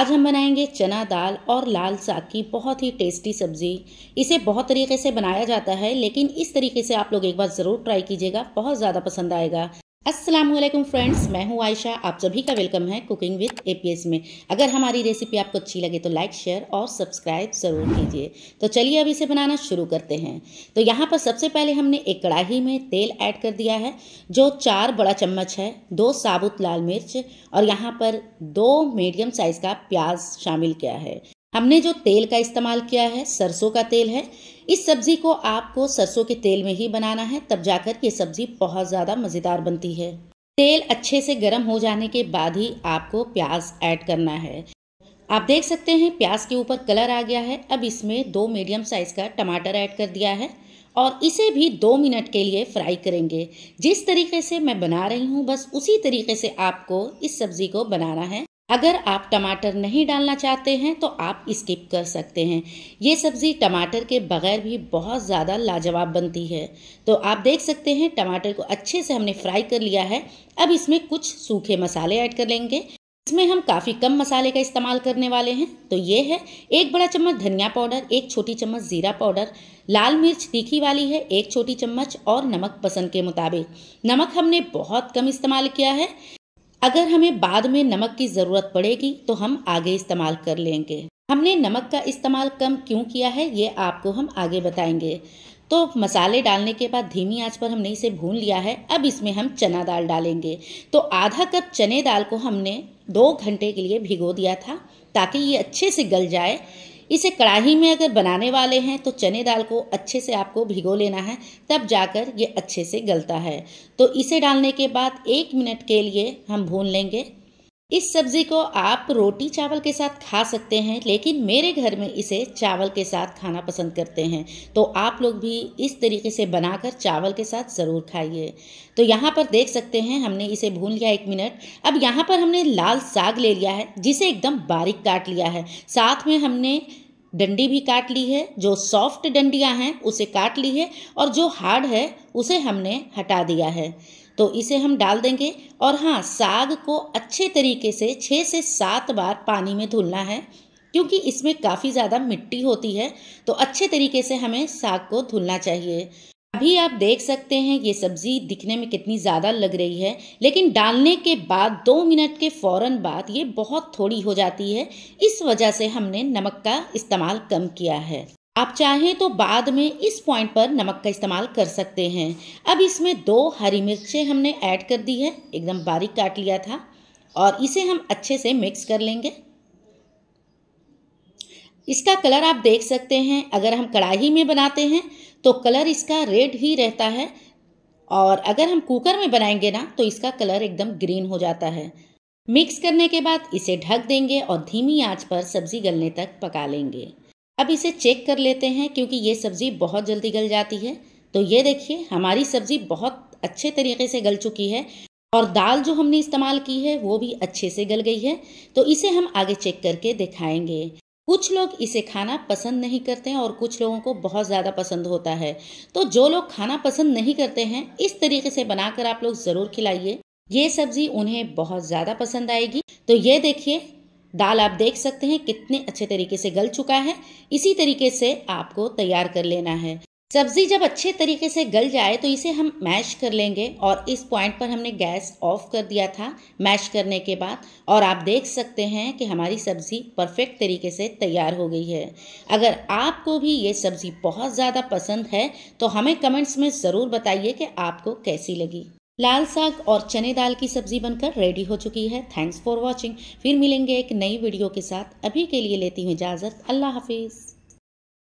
आज हम बनाएंगे चना दाल और लाल साग की बहुत ही टेस्टी सब्ज़ी इसे बहुत तरीके से बनाया जाता है लेकिन इस तरीके से आप लोग एक बार ज़रूर ट्राई कीजिएगा बहुत ज़्यादा पसंद आएगा असलम फ्रेंड्स मैं हूं आयशा आप सभी का वेलकम है कुकिंग विद एपीएस में अगर हमारी रेसिपी आपको अच्छी लगे तो लाइक शेयर और सब्सक्राइब ज़रूर कीजिए तो चलिए अब इसे बनाना शुरू करते हैं तो यहाँ पर सबसे पहले हमने एक कढ़ाही में तेल ऐड कर दिया है जो चार बड़ा चम्मच है दो साबुत लाल मिर्च और यहाँ पर दो मीडियम साइज़ का प्याज शामिल किया है हमने जो तेल का इस्तेमाल किया है सरसों का तेल है इस सब्ज़ी को आपको सरसों के तेल में ही बनाना है तब जाकर ये सब्ज़ी बहुत ज़्यादा मज़ेदार बनती है तेल अच्छे से गर्म हो जाने के बाद ही आपको प्याज ऐड करना है आप देख सकते हैं प्याज के ऊपर कलर आ गया है अब इसमें दो मीडियम साइज़ का टमाटर ऐड कर दिया है और इसे भी दो मिनट के लिए फ्राई करेंगे जिस तरीके से मैं बना रही हूँ बस उसी तरीके से आपको इस सब्ज़ी को बनाना है अगर आप टमाटर नहीं डालना चाहते हैं तो आप स्किप कर सकते हैं ये सब्ज़ी टमाटर के बगैर भी बहुत ज़्यादा लाजवाब बनती है तो आप देख सकते हैं टमाटर को अच्छे से हमने फ्राई कर लिया है अब इसमें कुछ सूखे मसाले ऐड कर लेंगे इसमें हम काफ़ी कम मसाले का इस्तेमाल करने वाले हैं तो ये है एक बड़ा चम्मच धनिया पाउडर एक छोटी चम्मच ज़ीरा पाउडर लाल मिर्च तीखी वाली है एक छोटी चम्मच और नमक पसंद के मुताबिक नमक हमने बहुत कम इस्तेमाल किया है अगर हमें बाद में नमक की ज़रूरत पड़ेगी तो हम आगे इस्तेमाल कर लेंगे हमने नमक का इस्तेमाल कम क्यों किया है ये आपको हम आगे बताएंगे तो मसाले डालने के बाद धीमी आंच पर हमने इसे भून लिया है अब इसमें हम चना दाल डालेंगे तो आधा कप चने दाल को हमने दो घंटे के लिए भिगो दिया था ताकि ये अच्छे से गल जाए इसे कढ़ाही में अगर बनाने वाले हैं तो चने दाल को अच्छे से आपको भिगो लेना है तब जाकर ये अच्छे से गलता है तो इसे डालने के बाद एक मिनट के लिए हम भून लेंगे इस सब्जी को आप रोटी चावल के साथ खा सकते हैं लेकिन मेरे घर में इसे चावल के साथ खाना पसंद करते हैं तो आप लोग भी इस तरीके से बनाकर चावल के साथ ज़रूर खाइए तो यहाँ पर देख सकते हैं हमने इसे भून लिया एक मिनट अब यहाँ पर हमने लाल साग ले लिया है जिसे एकदम बारीक काट लिया है साथ में हमने डंडी भी काट ली है जो सॉफ्ट डंडियाँ हैं उसे काट ली है और जो हार्ड है उसे हमने हटा दिया है तो इसे हम डाल देंगे और हाँ साग को अच्छे तरीके से छः से सात बार पानी में धुलना है क्योंकि इसमें काफ़ी ज़्यादा मिट्टी होती है तो अच्छे तरीके से हमें साग को धुलना चाहिए अभी आप देख सकते हैं ये सब्ज़ी दिखने में कितनी ज़्यादा लग रही है लेकिन डालने के बाद दो मिनट के फ़ौरन बाद ये बहुत थोड़ी हो जाती है इस वजह से हमने नमक का इस्तेमाल कम किया है आप चाहें तो बाद में इस पॉइंट पर नमक का इस्तेमाल कर सकते हैं अब इसमें दो हरी मिर्चें हमने ऐड कर दी है एकदम बारीक काट लिया था और इसे हम अच्छे से मिक्स कर लेंगे इसका कलर आप देख सकते हैं अगर हम कढ़ाई में बनाते हैं तो कलर इसका रेड ही रहता है और अगर हम कुकर में बनाएंगे ना तो इसका कलर एकदम ग्रीन हो जाता है मिक्स करने के बाद इसे ढक देंगे और धीमी आंच पर सब्जी गलने तक पका लेंगे अब इसे चेक कर लेते हैं क्योंकि ये सब्ज़ी बहुत जल्दी गल जाती है तो ये देखिए हमारी सब्ज़ी बहुत अच्छे तरीके से गल चुकी है और दाल जो हमने इस्तेमाल की है वो भी अच्छे से गल गई है तो इसे हम आगे चेक करके दिखाएंगे कुछ लोग इसे खाना पसंद नहीं करते हैं और कुछ लोगों को बहुत ज़्यादा पसंद होता है तो जो लोग खाना पसंद नहीं करते हैं इस तरीके से बनाकर आप लोग ज़रूर खिलाइए ये सब्ज़ी उन्हें बहुत ज़्यादा पसंद आएगी तो ये देखिए दाल आप देख सकते हैं कितने अच्छे तरीके से गल चुका है इसी तरीके से आपको तैयार कर लेना है सब्जी जब अच्छे तरीके से गल जाए तो इसे हम मैश कर लेंगे और इस पॉइंट पर हमने गैस ऑफ कर दिया था मैश करने के बाद और आप देख सकते हैं कि हमारी सब्ज़ी परफेक्ट तरीके से तैयार हो गई है अगर आपको भी ये सब्ज़ी बहुत ज़्यादा पसंद है तो हमें कमेंट्स में ज़रूर बताइए कि आपको कैसी लगी लाल साग और चने दाल की सब्जी बनकर रेडी हो चुकी है थैंक्स फॉर वॉचिंग फिर मिलेंगे एक नई वीडियो के साथ अभी के लिए लेती हूँ इजाज़त अल्लाह हाफिज़